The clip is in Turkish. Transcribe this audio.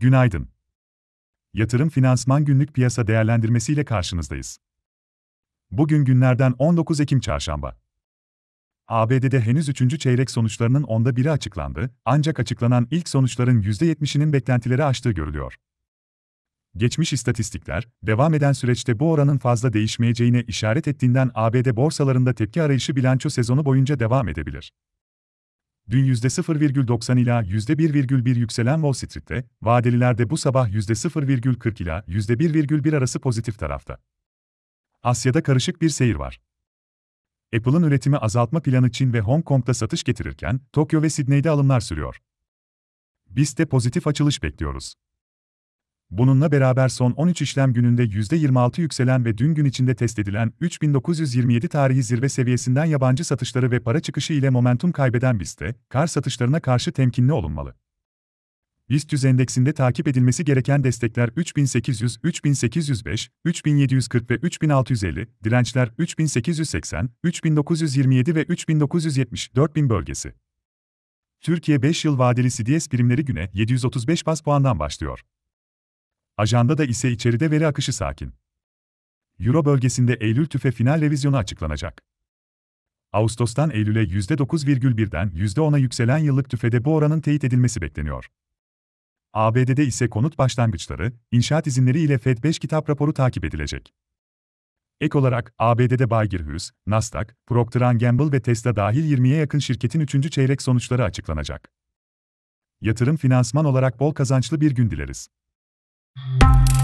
Günaydın. Yatırım Finansman Günlük Piyasa Değerlendirmesi ile karşınızdayız. Bugün günlerden 19 Ekim Çarşamba. ABD'de henüz 3. çeyrek sonuçlarının onda biri açıklandı, ancak açıklanan ilk sonuçların %70'inin beklentileri aştığı görülüyor. Geçmiş istatistikler, devam eden süreçte bu oranın fazla değişmeyeceğine işaret ettiğinden ABD borsalarında tepki arayışı bilanço sezonu boyunca devam edebilir. Dün %0,90 ila %1,1 yükselen Wall Street'te, vadelilerde bu sabah %0,40 ila %1,1 arası pozitif tarafta. Asya'da karışık bir seyir var. Apple'ın üretimi azaltma planı Çin ve Hong Kong'da satış getirirken, Tokyo ve Sidney'de alımlar sürüyor. Biz de pozitif açılış bekliyoruz. Bununla beraber son 13 işlem gününde %26 yükselen ve dün gün içinde test edilen 3927 tarihi zirve seviyesinden yabancı satışları ve para çıkışı ile momentum kaybeden BIST, kar satışlarına karşı temkinli olunmalı. BIST endeksinde takip edilmesi gereken destekler 3800, 3805, 3740 ve 3650, dirençler 3880, 3927 ve 3970, 4000 bölgesi. Türkiye 5 yıl vadeli CDS primleri güne 735 bas puandan başlıyor. Ajanda da ise içeride veri akışı sakin. Euro bölgesinde Eylül tüfe final revizyonu açıklanacak. Ağustos'tan Eylül'e %9,1'den %10'a yükselen yıllık tüfede bu oranın teyit edilmesi bekleniyor. ABD'de ise konut başlangıçları, inşaat izinleri ile Fed 5 kitap raporu takip edilecek. Ek olarak ABD'de Bayer Hughes, Nasdaq, Procter Gamble ve Tesla dahil 20'ye yakın şirketin 3. çeyrek sonuçları açıklanacak. Yatırım finansman olarak bol kazançlı bir gün dileriz. you mm.